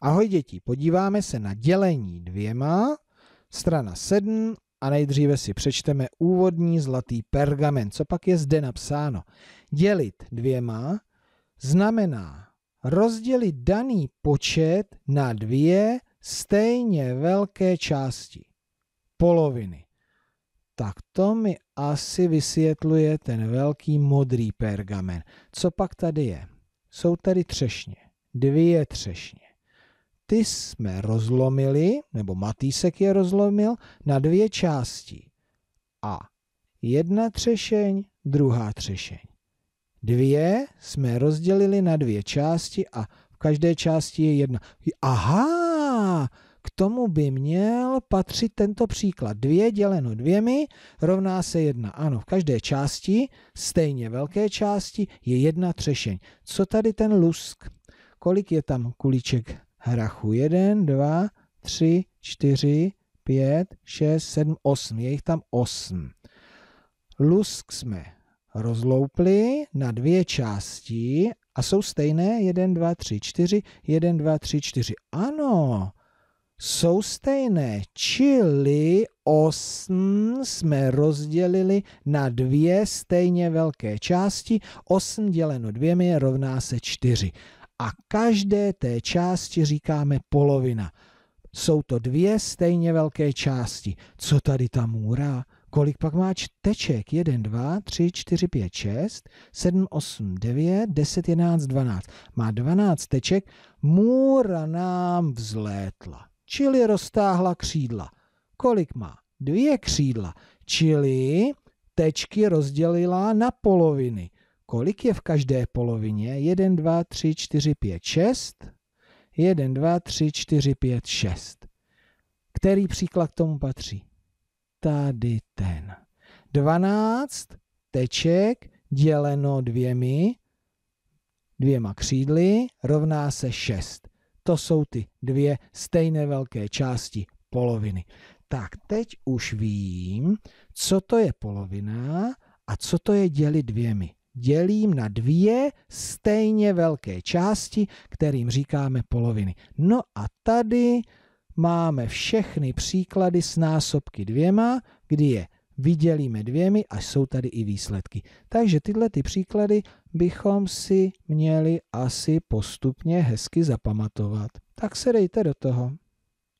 Ahoj děti, podíváme se na dělení dvěma, strana 7 a nejdříve si přečteme úvodní zlatý pergamen. Co pak je zde napsáno? Dělit dvěma znamená rozdělit daný počet na dvě stejně velké části. Poloviny. Tak to mi asi vysvětluje ten velký modrý pergamen. Co pak tady je? Jsou tady třešně. Dvě třešně ty jsme rozlomili, nebo Matýsek je rozlomil, na dvě části. A jedna třešeň, druhá třešeň. Dvě jsme rozdělili na dvě části a v každé části je jedna. Aha, k tomu by měl patřit tento příklad. Dvě děleno dvěmi rovná se jedna. Ano, v každé části, stejně velké části, je jedna třešeň. Co tady ten lusk? Kolik je tam kuliček? hrachu. 1, 2, 3, 4, 5, 6, 7, 8. Je jich tam 8. Lusk jsme rozloupli na dvě části a jsou stejné 1, 2, 3, 4, 1, 2, 3, 4. Ano, jsou stejné, čili 8 jsme rozdělili na dvě stejně velké části. 8 děleno dvěmi rovná se 4 a každé té části říkáme polovina. Jsou to dvě stejně velké části. Co tady ta můra? Kolik pak má čteček? 1, 2, 3, 4, 5, 6, 7, 8, 9, 10, 11, 12. Má 12 teček. Můra nám vzlétla, čili roztáhla křídla. Kolik má? Dvě křídla, čili tečky rozdělila na poloviny kolik je v každé polovině? 1, 2, 3, 4, 5, 6. 1, 2, 3, 4, 5, 6. Který příklad k tomu patří? Tady ten. 12 teček děleno dvěmi, dvěma křídly rovná se 6. To jsou ty dvě stejné velké části poloviny. Tak teď už vím, co to je polovina a co to je dělit dvěmi dělím na dvě stejně velké části, kterým říkáme poloviny. No a tady máme všechny příklady s násobky dvěma, kdy je vydělíme dvěmi a jsou tady i výsledky. Takže tyhle ty příklady bychom si měli asi postupně hezky zapamatovat. Tak se dejte do toho.